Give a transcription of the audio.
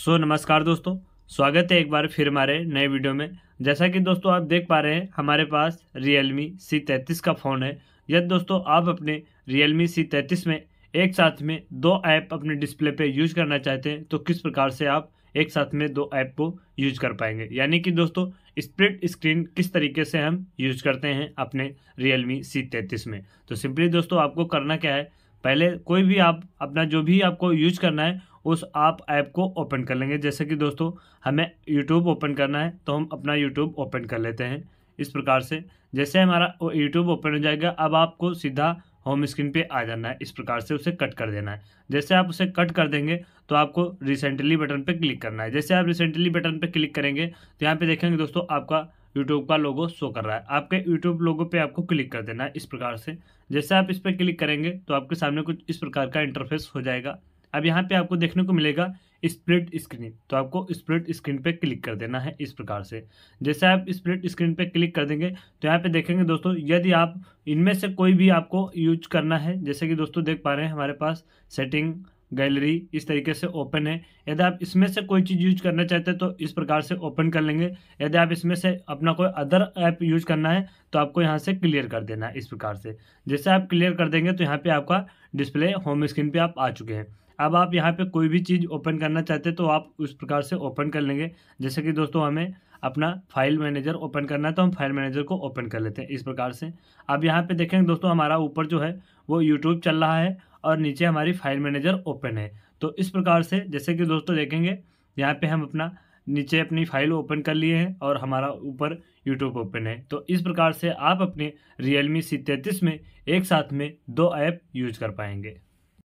सो so, नमस्कार दोस्तों स्वागत है एक बार फिर हमारे नए वीडियो में जैसा कि दोस्तों आप देख पा रहे हैं हमारे पास Realme C33 का फ़ोन है यदि दोस्तों आप अपने Realme C33 में एक साथ में दो ऐप अपने डिस्प्ले पे यूज करना चाहते हैं तो किस प्रकार से आप एक साथ में दो ऐप को यूज कर पाएंगे यानी कि दोस्तों स्प्रिट स्क्रीन किस तरीके से हम यूज करते हैं अपने Realme सी में तो सिंपली दोस्तों आपको करना क्या है पहले कोई भी आप अपना जो भी आपको यूज करना है उस आप ऐप को ओपन कर लेंगे जैसे कि दोस्तों हमें यूट्यूब ओपन करना है तो हम अपना यूट्यूब ओपन कर लेते हैं इस प्रकार से जैसे हमारा यूट्यूब ओपन हो जाएगा अब आपको सीधा होम स्क्रीन पे आ जाना है इस प्रकार से उसे कट कर देना है जैसे आप उसे कट कर देंगे तो आपको रिसेंटली बटन पे क्लिक करना है जैसे आप रिसेंटली बटन पे क्लिक करेंगे तो यहाँ पे देखेंगे दोस्तों आपका यूट्यूब का लोगो शो कर रहा है आपके यूट्यूब लोगो पे आपको क्लिक कर देना है इस प्रकार से जैसे आप इस पर क्लिक करेंगे तो आपके सामने कुछ इस प्रकार का इंटरफेस हो जाएगा अब यहाँ पे आपको देखने को मिलेगा स्प्लिट स्क्रीन तो आपको स्प्लिट स्क्रीन पे क्लिक कर देना है इस प्रकार से जैसे आप स्प्लिट स्क्रीन पे क्लिक कर देंगे तो यहाँ पे देखेंगे दोस्तों यदि आप इनमें से कोई भी आपको यूज करना है जैसे कि दोस्तों देख पा रहे हैं हमारे पास सेटिंग गैलरी इस तरीके से ओपन है यदि आप इसमें से कोई चीज़ यूज करना चाहते हैं तो इस प्रकार से ओपन कर लेंगे यदि आप इसमें से अपना कोई अदर ऐप यूज करना है तो आपको यहाँ से क्लियर कर देना है इस प्रकार से जैसे आप क्लियर कर देंगे तो यहाँ पे आपका डिस्प्ले होम स्क्रीन पे आप आ चुके हैं अब आप यहाँ पे कोई भी चीज़ ओपन करना चाहते हैं तो आप उस प्रकार से ओपन कर लेंगे जैसे कि दोस्तों हमें अपना फाइल मैनेजर ओपन करना है तो हम फाइल मैनेजर को ओपन कर लेते हैं इस प्रकार से अब यहाँ पे देखेंगे दोस्तों हमारा ऊपर जो है वो यूट्यूब चल रहा है और नीचे हमारी फाइल मैनेजर ओपन है तो इस प्रकार से जैसे कि दोस्तों देखेंगे यहाँ पर हम अपना नीचे अपनी फाइल ओपन कर लिए हैं और हमारा ऊपर यूट्यूब ओपन है तो इस प्रकार से आप अपने रियल सी में एक साथ में दो ऐप यूज कर पाएंगे